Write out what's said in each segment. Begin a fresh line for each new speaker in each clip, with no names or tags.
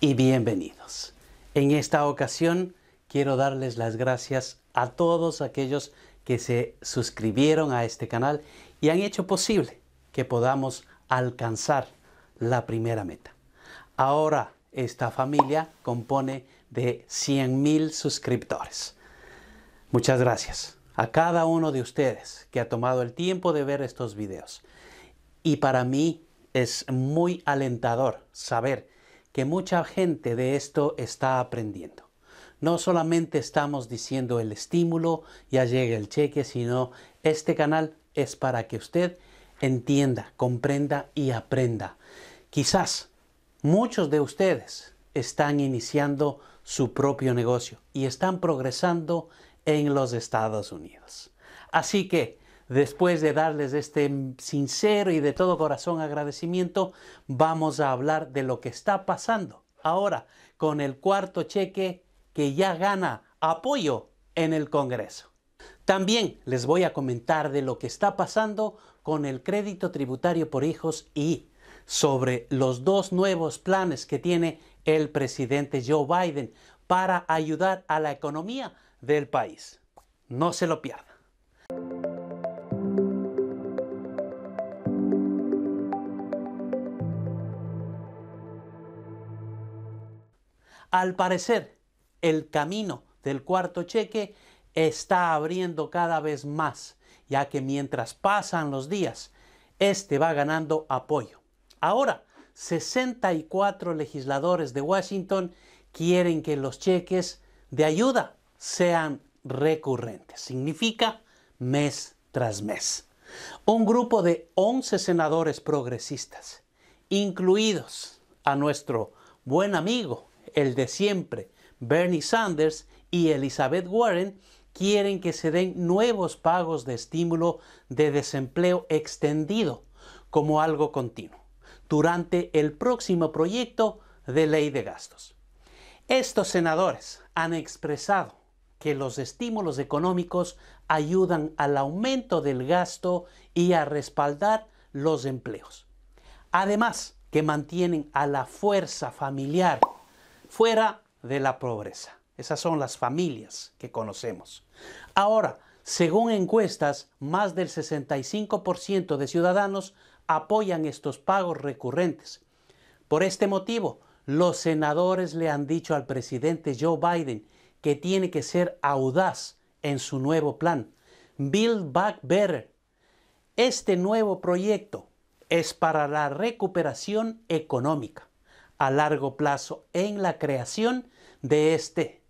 y bienvenidos. En esta ocasión quiero darles las gracias a todos aquellos que se suscribieron a este canal y han hecho posible que podamos alcanzar la primera meta. Ahora esta familia compone de 100.000 suscriptores. Muchas gracias a cada uno de ustedes que ha tomado el tiempo de ver estos videos. Y para mí es muy alentador saber que mucha gente de esto está aprendiendo. No solamente estamos diciendo el estímulo, ya llega el cheque, sino este canal es para que usted entienda, comprenda y aprenda. Quizás muchos de ustedes están iniciando su propio negocio y están progresando en los Estados Unidos. Así que Después de darles este sincero y de todo corazón agradecimiento, vamos a hablar de lo que está pasando ahora con el cuarto cheque que ya gana apoyo en el Congreso. También les voy a comentar de lo que está pasando con el crédito tributario por hijos y sobre los dos nuevos planes que tiene el presidente Joe Biden para ayudar a la economía del país. No se lo pierdan. Al parecer, el camino del cuarto cheque está abriendo cada vez más, ya que mientras pasan los días, este va ganando apoyo. Ahora, 64 legisladores de Washington quieren que los cheques de ayuda sean recurrentes. Significa mes tras mes. Un grupo de 11 senadores progresistas, incluidos a nuestro buen amigo el de siempre, Bernie Sanders y Elizabeth Warren, quieren que se den nuevos pagos de estímulo de desempleo extendido como algo continuo durante el próximo proyecto de ley de gastos. Estos senadores han expresado que los estímulos económicos ayudan al aumento del gasto y a respaldar los empleos. Además, que mantienen a la fuerza familiar fuera de la pobreza. Esas son las familias que conocemos. Ahora, según encuestas, más del 65% de ciudadanos apoyan estos pagos recurrentes. Por este motivo, los senadores le han dicho al presidente Joe Biden que tiene que ser audaz en su nuevo plan, Build Back Better. Este nuevo proyecto es para la recuperación económica a largo plazo en la creación de este.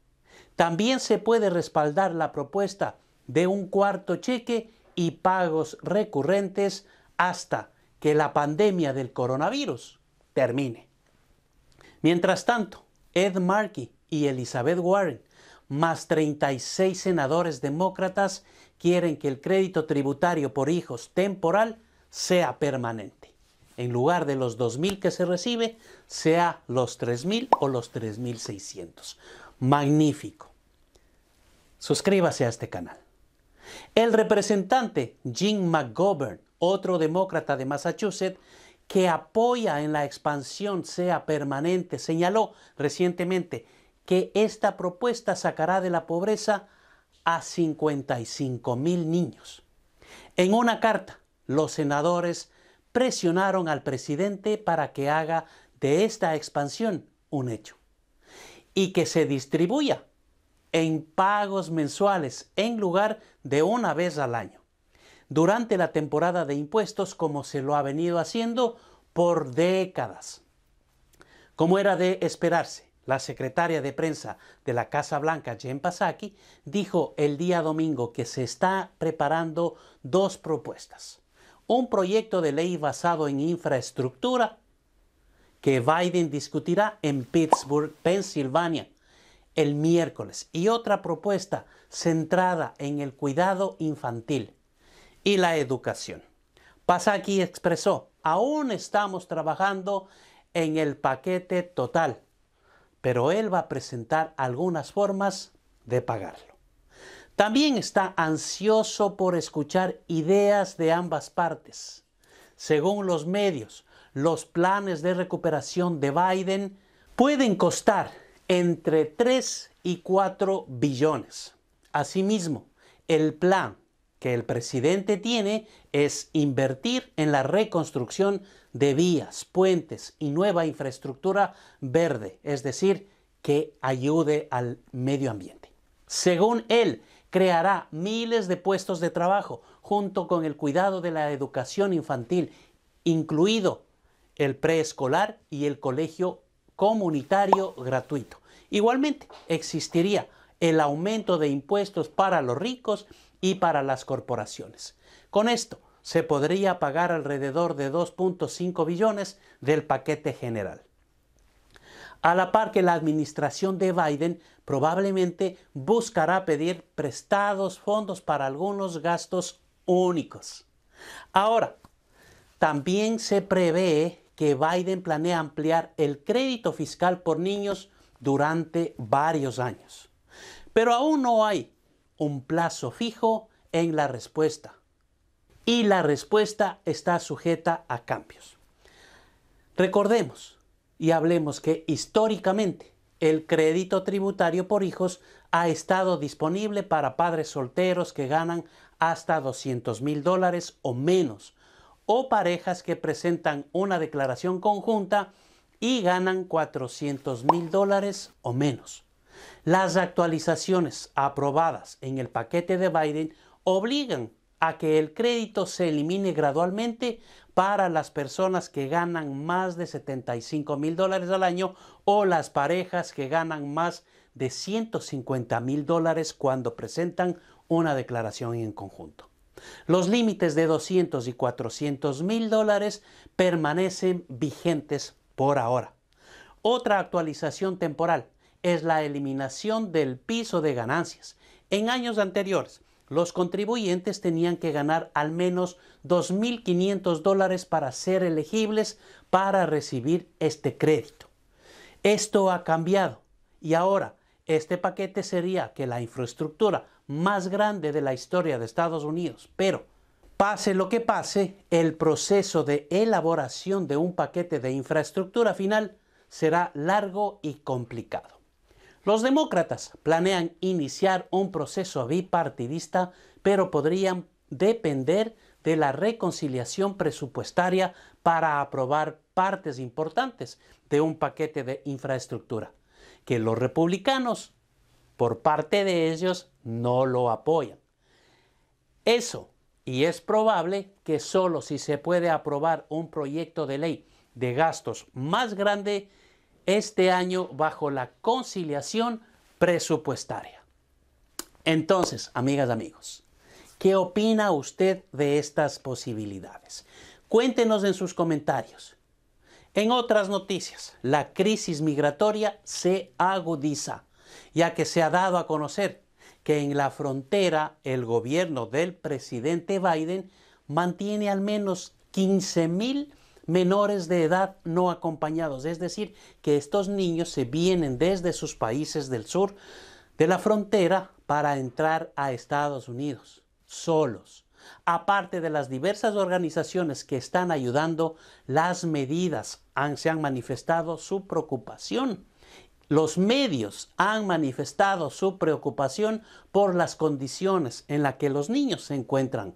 También se puede respaldar la propuesta de un cuarto cheque y pagos recurrentes hasta que la pandemia del coronavirus termine. Mientras tanto, Ed Markey y Elizabeth Warren, más 36 senadores demócratas, quieren que el crédito tributario por hijos temporal sea permanente en lugar de los 2.000 que se recibe, sea los 3.000 o los 3.600. Magnífico. Suscríbase a este canal. El representante Jim McGovern, otro demócrata de Massachusetts, que apoya en la expansión sea permanente, señaló recientemente que esta propuesta sacará de la pobreza a 55,000 mil niños. En una carta, los senadores presionaron al presidente para que haga de esta expansión un hecho y que se distribuya en pagos mensuales en lugar de una vez al año, durante la temporada de impuestos como se lo ha venido haciendo por décadas. Como era de esperarse, la secretaria de prensa de la Casa Blanca, Jen Psaki, dijo el día domingo que se está preparando dos propuestas un proyecto de ley basado en infraestructura que Biden discutirá en Pittsburgh, Pensilvania, el miércoles, y otra propuesta centrada en el cuidado infantil y la educación. Pasaki expresó, aún estamos trabajando en el paquete total, pero él va a presentar algunas formas de pagarlo. También está ansioso por escuchar ideas de ambas partes. Según los medios, los planes de recuperación de Biden pueden costar entre 3 y 4 billones. Asimismo, el plan que el presidente tiene es invertir en la reconstrucción de vías, puentes y nueva infraestructura verde, es decir, que ayude al medio ambiente. Según él, creará miles de puestos de trabajo junto con el cuidado de la educación infantil, incluido el preescolar y el colegio comunitario gratuito. Igualmente, existiría el aumento de impuestos para los ricos y para las corporaciones. Con esto, se podría pagar alrededor de 2.5 billones del paquete general a la par que la administración de Biden probablemente buscará pedir prestados fondos para algunos gastos únicos. Ahora, también se prevé que Biden planea ampliar el crédito fiscal por niños durante varios años. Pero aún no hay un plazo fijo en la respuesta. Y la respuesta está sujeta a cambios. Recordemos, y hablemos que históricamente el crédito tributario por hijos ha estado disponible para padres solteros que ganan hasta 200 mil dólares o menos, o parejas que presentan una declaración conjunta y ganan 400 mil dólares o menos. Las actualizaciones aprobadas en el paquete de Biden obligan a que el crédito se elimine gradualmente para las personas que ganan más de 75 mil dólares al año o las parejas que ganan más de 150 mil dólares cuando presentan una declaración en conjunto. Los límites de 200 y 400 mil dólares permanecen vigentes por ahora. Otra actualización temporal es la eliminación del piso de ganancias. En años anteriores, los contribuyentes tenían que ganar al menos 2.500 dólares para ser elegibles para recibir este crédito. Esto ha cambiado y ahora este paquete sería que la infraestructura más grande de la historia de Estados Unidos, pero pase lo que pase, el proceso de elaboración de un paquete de infraestructura final será largo y complicado. Los demócratas planean iniciar un proceso bipartidista, pero podrían depender de la reconciliación presupuestaria para aprobar partes importantes de un paquete de infraestructura, que los republicanos, por parte de ellos, no lo apoyan. Eso, y es probable que solo si se puede aprobar un proyecto de ley de gastos más grande, este año bajo la conciliación presupuestaria. Entonces, amigas, y amigos, ¿qué opina usted de estas posibilidades? Cuéntenos en sus comentarios. En otras noticias, la crisis migratoria se agudiza, ya que se ha dado a conocer que en la frontera el gobierno del presidente Biden mantiene al menos 15 mil menores de edad no acompañados, es decir, que estos niños se vienen desde sus países del sur de la frontera para entrar a Estados Unidos, solos, aparte de las diversas organizaciones que están ayudando, las medidas han, se han manifestado su preocupación. Los medios han manifestado su preocupación por las condiciones en las que los niños se encuentran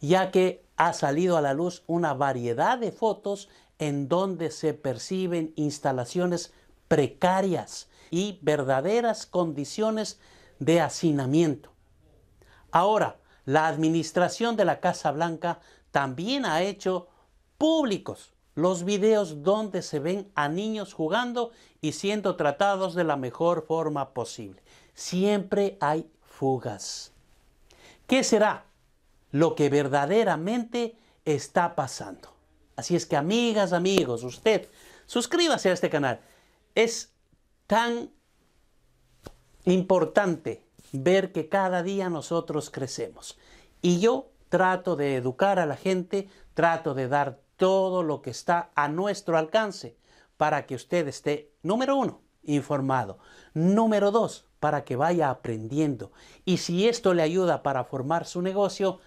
ya que ha salido a la luz una variedad de fotos en donde se perciben instalaciones precarias y verdaderas condiciones de hacinamiento. Ahora, la administración de la Casa Blanca también ha hecho públicos los videos donde se ven a niños jugando y siendo tratados de la mejor forma posible. Siempre hay fugas. ¿Qué será lo que verdaderamente está pasando. Así es que amigas, amigos, usted, suscríbase a este canal. Es tan importante ver que cada día nosotros crecemos. Y yo trato de educar a la gente, trato de dar todo lo que está a nuestro alcance para que usted esté, número uno, informado. Número dos, para que vaya aprendiendo. Y si esto le ayuda para formar su negocio,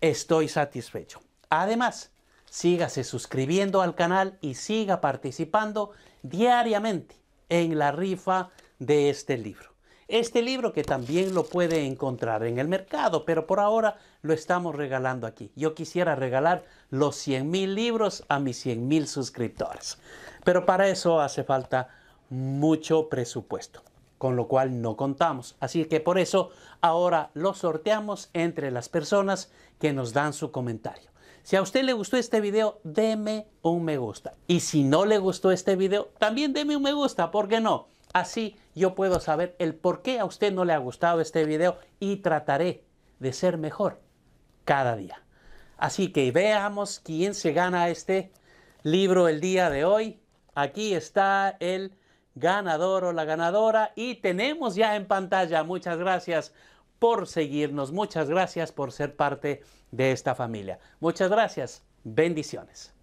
estoy satisfecho. Además, sígase suscribiendo al canal y siga participando diariamente en la rifa de este libro. Este libro que también lo puede encontrar en el mercado, pero por ahora lo estamos regalando aquí. Yo quisiera regalar los 100,000 mil libros a mis 100,000 mil suscriptores, pero para eso hace falta mucho presupuesto con lo cual no contamos. Así que por eso ahora lo sorteamos entre las personas que nos dan su comentario. Si a usted le gustó este video, deme un me gusta. Y si no le gustó este video, también deme un me gusta, ¿por qué no? Así yo puedo saber el por qué a usted no le ha gustado este video y trataré de ser mejor cada día. Así que veamos quién se gana este libro el día de hoy. Aquí está el ganador o la ganadora y tenemos ya en pantalla. Muchas gracias por seguirnos, muchas gracias por ser parte de esta familia. Muchas gracias, bendiciones.